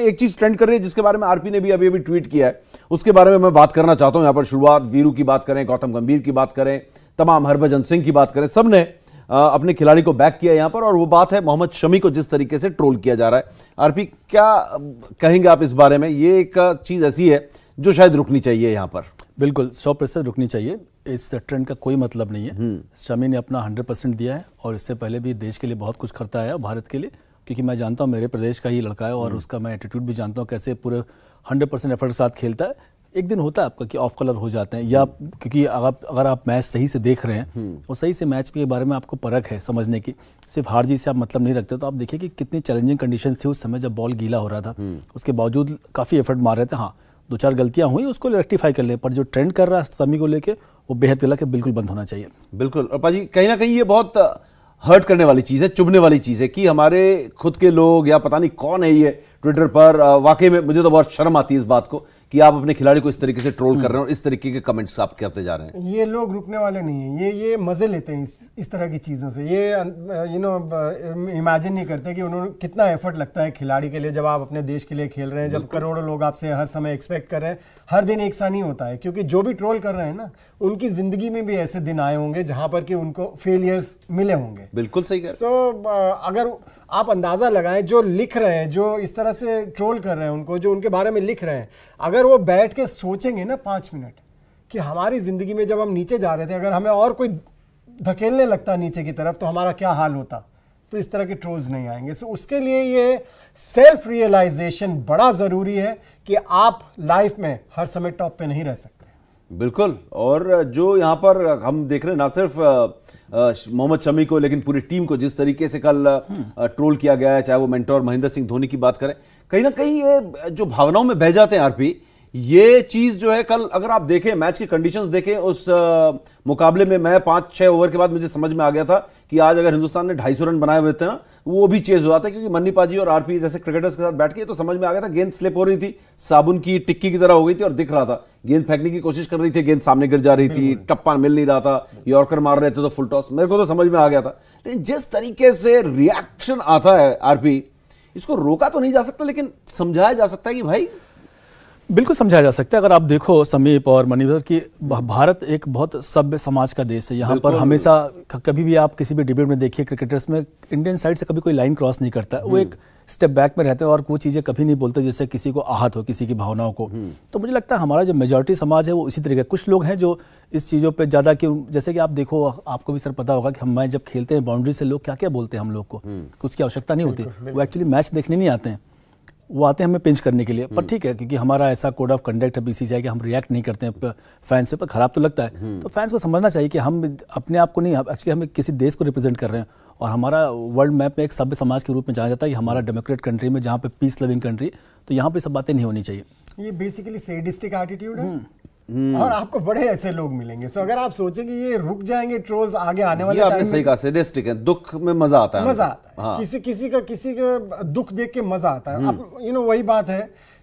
एक चीज ट्रेंड कर रही है जिसके बारे में आरपी ने भी अभी अभी ट्वीट किया है उसके बारे में मैं बात करना चाहता हूं यहां पर शुरुआत वीरू की बात करें गौतम गंभीर की बात करें तमाम हरभजन सिंह की बात करें सबने अपने खिलाड़ी को बैक किया यहां पर और वो बात है मोहम्मद शमी को जिस तरीके से ट्रोल किया जा रहा है आरपी क्या कहेंगे आप इस बारे में ये एक चीज ऐसी है जो शायद रुकनी चाहिए यहां पर बिल्कुल सौ प्रतिशत रुकनी चाहिए इस ट्रेंड का कोई मतलब नहीं है हम्म। शमी ने अपना हंड्रेड परसेंट दिया है और इससे पहले भी देश के लिए बहुत कुछ करता है भारत के लिए क्योंकि मैं जानता हूँ मेरे प्रदेश का ही लड़का है और हम्म। उसका मैं एटीट्यूड भी जानता हूँ कैसे पूरे हंड्रेड परसेंट एफर्ट के साथ खेलता है एक दिन होता है आपका कि ऑफ कलर हो जाते हैं या हम्म। क्योंकि आप अगर आप मैच सही से देख रहे हैं हम्म। और सही से मैच के बारे में आपको परख है समझने की सिर्फ हार जी से आप मतलब नहीं रखते तो आप देखिए कि कितनी चैलेंजिंग कंडीशन थी उस समय जब बॉल गीला हो रहा था उसके बावजूद काफ़ी एफर्ट मार रहे थे हाँ दो चार गलतियां हुई उसको रेक्टिफाई कर ले पर जो ट्रेंड कर रहा है समी को लेकर वो बेहद गलत है बिल्कुल बंद होना चाहिए बिल्कुल और पाजी कहीं ना कहीं ये बहुत हर्ट करने वाली चीज़ है चुभने वाली चीज़ है कि हमारे खुद के लोग या पता नहीं कौन है ये ट्विटर पर वाकई में मुझे तो बहुत शर्म आती है इस बात को कि आप अपने खिलाड़ी को इस तरीके से ट्रोल कर रहे हैं और इस तरीके के कमेंट्स आप करते जा रहे हैं ये लोग रुकने वाले नहीं है ये ये मज़े लेते हैं इस इस तरह की चीज़ों से ये यू नो इमेजिन नहीं करते कि उन्होंने कितना एफर्ट लगता है खिलाड़ी के लिए जब आप अपने देश के लिए खेल रहे हैं जब करोड़ों लोग आपसे हर समय एक्सपेक्ट कर रहे हैं हर दिन एक सा नहीं होता है क्योंकि जो भी ट्रोल कर रहे हैं ना उनकी ज़िंदगी में भी ऐसे दिन आए होंगे जहां पर कि उनको फेलियर्स मिले होंगे बिल्कुल सही सो so, अगर आप अंदाज़ा लगाएं जो लिख रहे हैं जो इस तरह से ट्रोल कर रहे हैं उनको जो उनके बारे में लिख रहे हैं अगर वो बैठ के सोचेंगे ना पाँच मिनट कि हमारी ज़िंदगी में जब हम नीचे जा रहे थे अगर हमें और कोई धकेलने लगता नीचे की तरफ तो हमारा क्या हाल होता तो इस तरह के ट्रोल्स नहीं आएंगे सो उसके लिए ये सेल्फ रियलाइजेशन बड़ा ज़रूरी है कि आप लाइफ में हर समय टॉप पे नहीं रह सकते बिल्कुल और जो यहाँ पर हम देख रहे हैं ना सिर्फ मोहम्मद शमी को लेकिन पूरी टीम को जिस तरीके से कल हम्म। ट्रोल किया गया है चाहे वो मेंटोर महेंद्र सिंह धोनी की बात करें कहीं ना कहीं ये जो भावनाओं में बह जाते हैं आरपी ये चीज जो है कल अगर आप देखें मैच की कंडीशंस देखें उस मुकाबले में मैं पांच छह ओवर के बाद मुझे समझ में आ गया था कि आज अगर हिंदुस्तान ने ढाई रन बनाए हुए थे ना वो भी चेज हो जाता क्योंकि मन्नीपा और आरपी जैसे क्रिकेटर्स के साथ बैठ के तो समझ में आ गया था गेंद स्लिप हो रही थी साबुन की टिक्की की तरह हो गई थी और दिख रहा था गेंद फेंकने की कोशिश कर रही थी गेंद सामने गिर जा रही थी टप्पा मिल नहीं रहा था यॉर्कर मार रहे थे तो फुल टॉस मेरे को तो समझ में आ गया था लेकिन जिस तरीके से रिएक्शन आता है आरपी इसको रोका तो नहीं जा सकता लेकिन समझाया जा सकता है कि भाई बिल्कुल समझाया जा सकता है अगर आप देखो समीप और मणिभर की भारत एक बहुत सभ्य समाज का देश है यहाँ पर हमेशा कभी भी आप किसी भी डिबेट में देखिए क्रिकेटर्स में इंडियन साइड से कभी कोई लाइन क्रॉस नहीं करता वो एक स्टेप हम्म। बैक में रहते हैं और वो चीज़ें कभी नहीं बोलते जिससे किसी को आहत हो किसी की भावनाओं को हम्म। तो मुझे लगता है हमारा जो मेजोरिटी समाज है वो इसी तरीके कुछ लोग हैं जो इस चीज़ों पर ज़्यादा कि जैसे कि आप देखो आपको भी सर पता होगा कि हम जब खेलते हैं बाउंड्री से लोग क्या क्या बोलते हैं हम लोग को हम्म। कुछ की आवश्यकता नहीं होती वो एक्चुअली मैच देखने नहीं आते हैं वो आते हैं हमें पिंच करने के लिए पर हम्म। ठीक है क्योंकि हमारा ऐसा कोड ऑफ कंडक्ट है बीसीसीआई कि हम रिएक्ट नहीं करते हैं फैंस से पर खराब तो लगता है हम्म। तो फैंस को समझना चाहिए कि हम अपने आप को नहीं एक्चुअली हम किसी देश को रिप्रेजेंट कर रहे हैं और हमारा वर्ल्ड मैप में एक सभ्य समाज के रूप में जाना जाता है कि हमारा डेमोक्रेट कंट्री में जहाँ पे पीस लविंग कंट्री तो यहाँ पे सब बातें नहीं होनी चाहिए ये बेसिकली सेडिस्टिक एटीट्यूड है हम्म। हम्म। और आपको बड़े ऐसे लोग मिलेंगे सो अगर आप सोचेंगे ये रुक जाएंगे ट्रोल्स आगे आने वाले आपने सही कहा है दुख में मजा आता है मजा आता है हाँ। किसी किसी का किसी का दुख देख के मजा आता है हम्म। अब यू नो वही बात है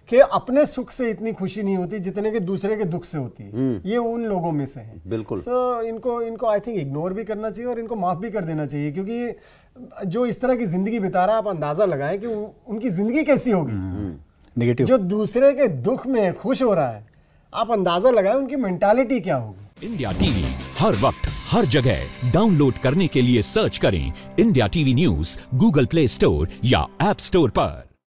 कि अपने सुख से इतनी खुशी नहीं होती जितने के दूसरे के दुख से होती है हम्म। ये उन लोगों में से है बिल्कुल सो so, इनको इनको आई थिंक इग्नोर भी करना चाहिए और इनको माफ भी कर देना चाहिए क्योंकि जो इस तरह की जिंदगी बिता रहा है आप अंदाजा लगाएं कि उनकी जिंदगी कैसी होगी नेगेटिव जो दूसरे के दुख में खुश हो रहा है आप अंदाजा लगाए उनकी मेंटालिटी क्या होगी इंडिया टीवी हर वक्त हर जगह डाउनलोड करने के लिए सर्च करें India TV news Google Play Store या एप स्टोर पर